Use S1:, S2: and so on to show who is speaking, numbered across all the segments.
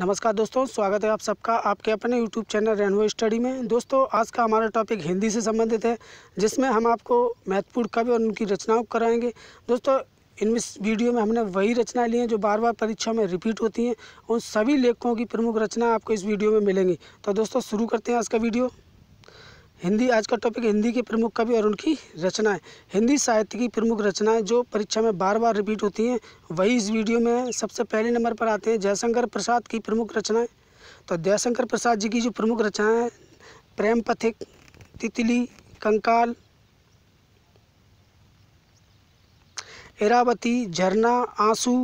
S1: नमस्कार दोस्तों स्वागत है आप सबका आपके अपने YouTube चैनल रेनवो स्टडी में दोस्तों आज का हमारा टॉपिक हिंदी से संबंधित है जिसमें हम आपको महत्वपूर्ण कवि और उनकी रचनाओं कराएंगे दोस्तों इन इस वीडियो में हमने वही रचनाएं ली हैं जो बार बार परीक्षा में रिपीट होती हैं उन सभी लेखकों की प्रमुख रचना आपको इस वीडियो में मिलेंगी तो दोस्तों शुरू करते हैं आज का वीडियो हिंदी आज का टॉपिक हिंदी के प्रमुख कवि और उनकी रचनाएं हिंदी साहित्य की प्रमुख रचनाएं जो परीक्षा में बार बार रिपीट होती हैं वही इस वीडियो में सबसे पहले नंबर पर आते हैं जयशंकर प्रसाद की प्रमुख रचनाएं तो जयशंकर प्रसाद जी की जो प्रमुख रचनाएं हैं प्रेम पथिक तितली कंकाल इरावती झरना आंसू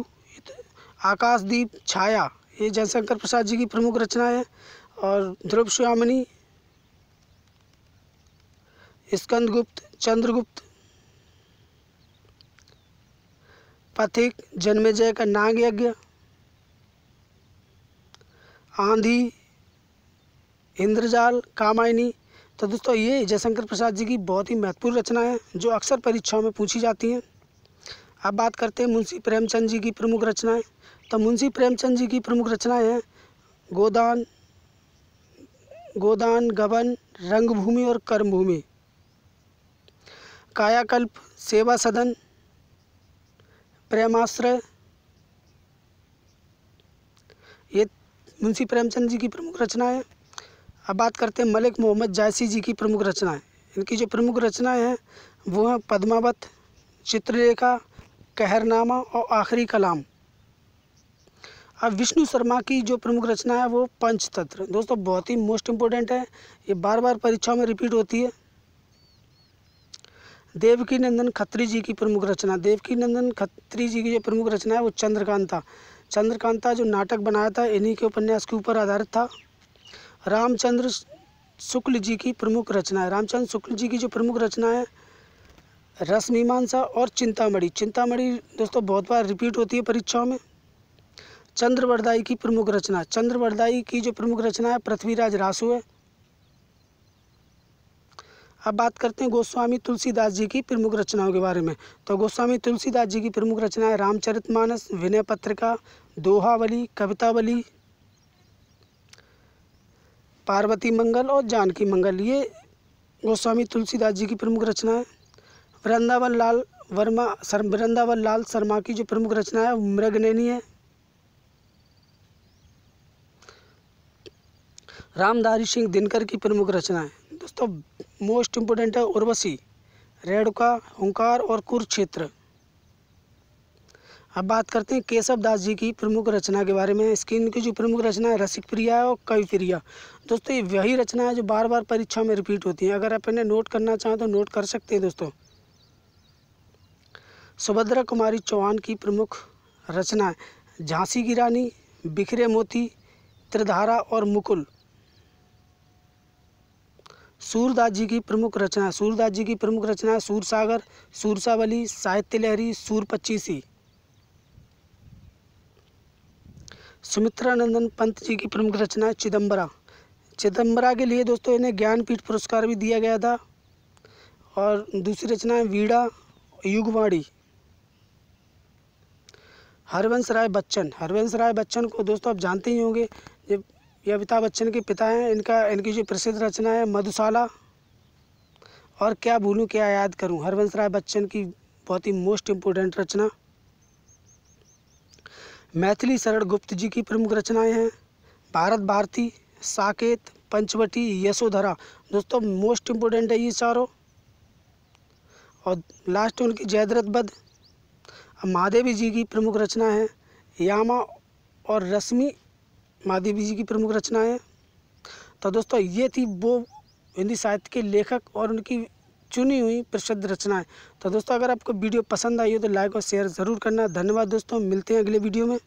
S1: आकाशदीप छाया ये जयशंकर प्रसाद जी की प्रमुख रचनाएँ हैं और ध्रुव श्यामणी स्कंदगुप्त चंद्रगुप्त पथिक जन्मेजय का नाग यज्ञ आंधी इंद्रजाल कामायनी तो दोस्तों ये जयशंकर प्रसाद जी की बहुत ही महत्वपूर्ण रचना है जो अक्सर परीक्षाओं में पूछी जाती हैं अब बात करते हैं मुंशी प्रेमचंद जी की प्रमुख रचनाएं तो मुंशी प्रेमचंद जी की प्रमुख रचनाएं हैं गोदान गोदान गबन रंगभूमि और कर्मभूमि कायाकल्प सेवा सदन प्रेमाश्रय ये मुंशी प्रेमचंद जी की प्रमुख रचनाएं हैं अब बात करते हैं मलिक मोहम्मद जायसी जी की प्रमुख रचनाएं इनकी जो प्रमुख रचनाएं हैं वो हैं पद्मावत चित्रलेखा कहरनामा और आखिरी कलाम अब विष्णु शर्मा की जो प्रमुख रचना है वो पंचतंत्र दोस्तों बहुत ही मोस्ट इम्पोर्टेंट है ये बार बार परीक्षाओं में रिपीट होती है देवकी नंदन खत्री जी की प्रमुख रचना देवकी नंदन खत्री जी की जो प्रमुख रचना है वो चंद्रकांता चंद्रकांता जो नाटक बनाया था इन्हीं के उपन्यास के ऊपर आधारित था रामचंद्र शुक्ल जी की प्रमुख रचना है रामचंद्र शुक्ल जी की जो प्रमुख रचना है रसमीमांसा और चिंतामणि चिंतामणि दोस्तों बहुत बार रिपीट होती है परीक्षाओं में चंद्रवरदाई की प्रमुख रचना चंद्रवरदाई की जो प्रमुख रचना है पृथ्वीराज रासू है अब बात करते हैं गोस्वामी तुलसीदास जी की प्रमुख रचनाओं के बारे में तो गोस्वामी तुलसीदास जी की प्रमुख रचनाएं रामचरितमानस विनय पत्रिका दोहावली कवितावली पार्वती मंगल और जानकी मंगल ये गोस्वामी तुलसीदास जी की प्रमुख रचना है वृंदावन लाल वर्मा सर वृंदावन लाल शर्मा की जो प्रमुख रचना है मृगनैनी है रामधारी सिंह दिनकर की प्रमुख रचना है दोस्तों मोस्ट इम्पोर्टेंट है उर्वशी रेणुका हंकार और कुरुक्षेत्र अब बात करते हैं केशव दास जी की प्रमुख रचना के बारे में स्किन की जो प्रमुख रचना है रसिक प्रिया है और कवि प्रिया दोस्तों ये वही रचना है जो बार बार परीक्षा में रिपीट होती है अगर आप इन्हें नोट करना चाहें तो नोट कर सकते हैं दोस्तों सुभद्रा कुमारी चौहान की प्रमुख रचना है झांसी की रानी बिखरे मोती त्रिधारा और मुकुल सूरदास जी की प्रमुख रचना सूरदास जी की प्रमुख रचना है सूरसागर सूरसावली साहित्य लहरी सूर पच्चीसी सुमित्रानंदन पंत जी की प्रमुख रचना है चिदम्बरा चिदम्बरा के लिए दोस्तों इन्हें ज्ञानपीठ पुरस्कार भी दिया गया था और दूसरी रचना है वीड़ा युगवाणी हरवंश राय बच्चन हरवंश राय बच्चन को दोस्तों आप जानते ही होंगे जब ये अमिताभ बच्चन के पिता हैं इनका इनकी जो प्रसिद्ध रचना है मधुशाला और क्या भूलूँ क्या याद करूँ हरवंश राय बच्चन की बहुत ही मोस्ट इम्पोर्टेंट रचना मैथिली शरण गुप्त जी की प्रमुख रचनाएं हैं भारत भारती साकेत पंचवटी यशोधरा दोस्तों मोस्ट इम्पोर्टेंट है ये चारों और लास्ट उनकी जयद्रथ बद महादेवी जी की प्रमुख रचना है यामा और रश्मि महादेवी जी की प्रमुख रचनाएँ तो दोस्तों ये थी वो हिंदी साहित्य के लेखक और उनकी चुनी हुई प्रसिद्ध रचनाएँ तो दोस्तों अगर आपको वीडियो पसंद आई हो तो लाइक और शेयर ज़रूर करना धन्यवाद दोस्तों मिलते हैं अगले वीडियो में